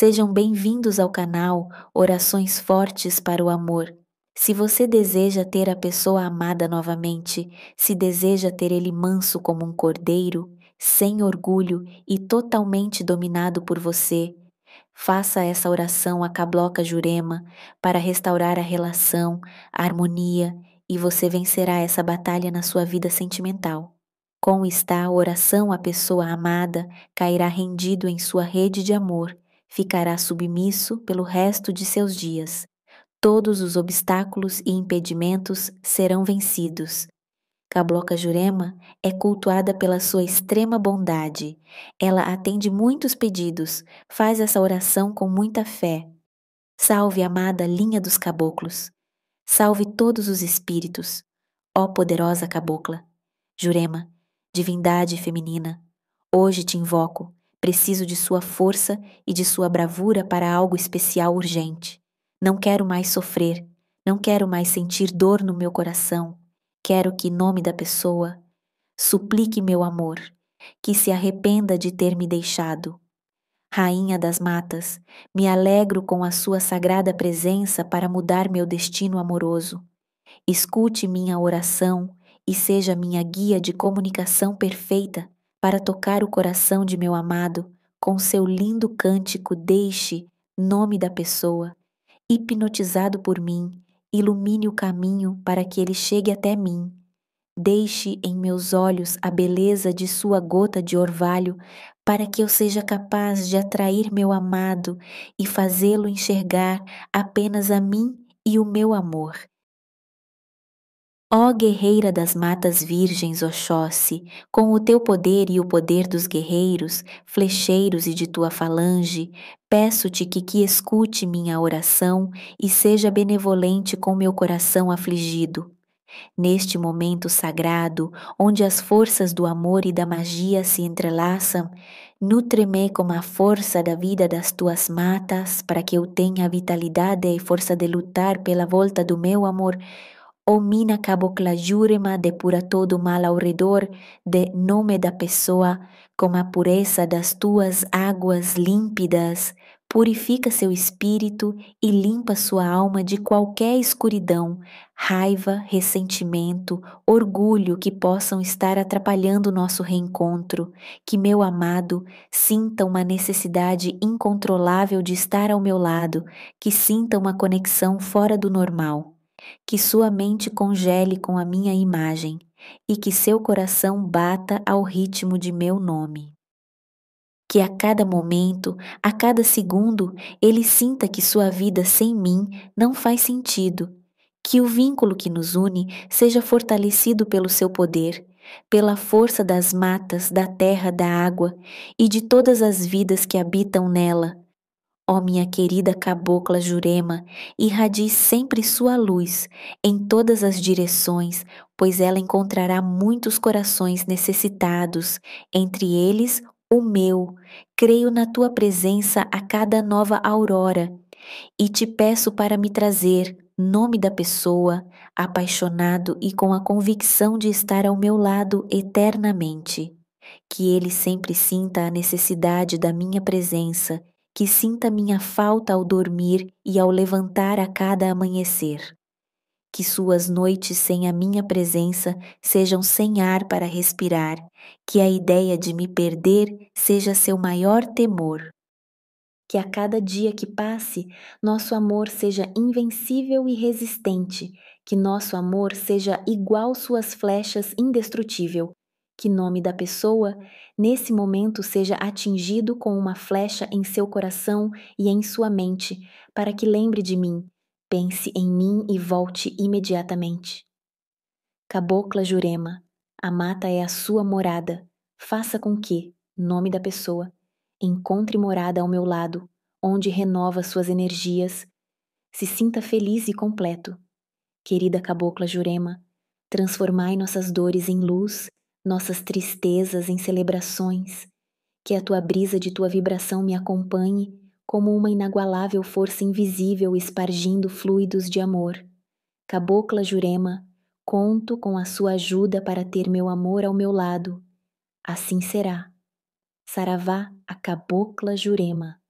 Sejam bem-vindos ao canal Orações Fortes para o Amor. Se você deseja ter a pessoa amada novamente, se deseja ter ele manso como um cordeiro, sem orgulho e totalmente dominado por você, faça essa oração a Cabloca Jurema para restaurar a relação, a harmonia e você vencerá essa batalha na sua vida sentimental. Com está a oração, a pessoa amada cairá rendido em sua rede de amor ficará submisso pelo resto de seus dias. Todos os obstáculos e impedimentos serão vencidos. Cabloca Jurema é cultuada pela sua extrema bondade. Ela atende muitos pedidos, faz essa oração com muita fé. Salve, amada linha dos caboclos. Salve todos os espíritos. Ó poderosa cabocla. Jurema, divindade feminina, hoje te invoco Preciso de sua força e de sua bravura para algo especial urgente. Não quero mais sofrer, não quero mais sentir dor no meu coração. Quero que, em nome da pessoa, suplique meu amor, que se arrependa de ter me deixado. Rainha das matas, me alegro com a sua sagrada presença para mudar meu destino amoroso. Escute minha oração e seja minha guia de comunicação perfeita para tocar o coração de meu amado com seu lindo cântico Deixe, nome da pessoa, hipnotizado por mim, ilumine o caminho para que ele chegue até mim. Deixe em meus olhos a beleza de sua gota de orvalho, para que eu seja capaz de atrair meu amado e fazê-lo enxergar apenas a mim e o meu amor, Ó guerreira das matas virgens Oxóssi, com o teu poder e o poder dos guerreiros, flecheiros e de tua falange, peço-te que, que escute minha oração e seja benevolente com meu coração afligido. Neste momento sagrado, onde as forças do amor e da magia se entrelaçam, nutre-me com a força da vida das tuas matas, para que eu tenha a vitalidade e força de lutar pela volta do meu amor ou mina cabocla jurema depura todo o mal ao redor, de nome da pessoa, como a pureza das tuas águas límpidas, purifica seu espírito e limpa sua alma de qualquer escuridão, raiva, ressentimento, orgulho que possam estar atrapalhando nosso reencontro. Que meu amado sinta uma necessidade incontrolável de estar ao meu lado, que sinta uma conexão fora do normal que sua mente congele com a minha imagem e que seu coração bata ao ritmo de meu nome. Que a cada momento, a cada segundo, ele sinta que sua vida sem mim não faz sentido, que o vínculo que nos une seja fortalecido pelo seu poder, pela força das matas, da terra, da água e de todas as vidas que habitam nela Ó minha querida cabocla Jurema, irradie sempre sua luz em todas as direções, pois ela encontrará muitos corações necessitados, entre eles o meu. Creio na tua presença a cada nova aurora e te peço para me trazer nome da pessoa, apaixonado e com a convicção de estar ao meu lado eternamente. Que ele sempre sinta a necessidade da minha presença que sinta minha falta ao dormir e ao levantar a cada amanhecer. Que suas noites sem a minha presença sejam sem ar para respirar, que a ideia de me perder seja seu maior temor. Que a cada dia que passe, nosso amor seja invencível e resistente, que nosso amor seja igual suas flechas indestrutível, que nome da pessoa, nesse momento seja atingido com uma flecha em seu coração e em sua mente, para que lembre de mim, pense em mim e volte imediatamente. Cabocla Jurema, a mata é a sua morada. Faça com que, nome da pessoa, encontre morada ao meu lado, onde renova suas energias, se sinta feliz e completo. Querida Cabocla Jurema, transformai nossas dores em luz nossas tristezas em celebrações, que a tua brisa de tua vibração me acompanhe como uma inagualável força invisível espargindo fluidos de amor. Cabocla Jurema, conto com a sua ajuda para ter meu amor ao meu lado. Assim será. Saravá a Cabocla Jurema.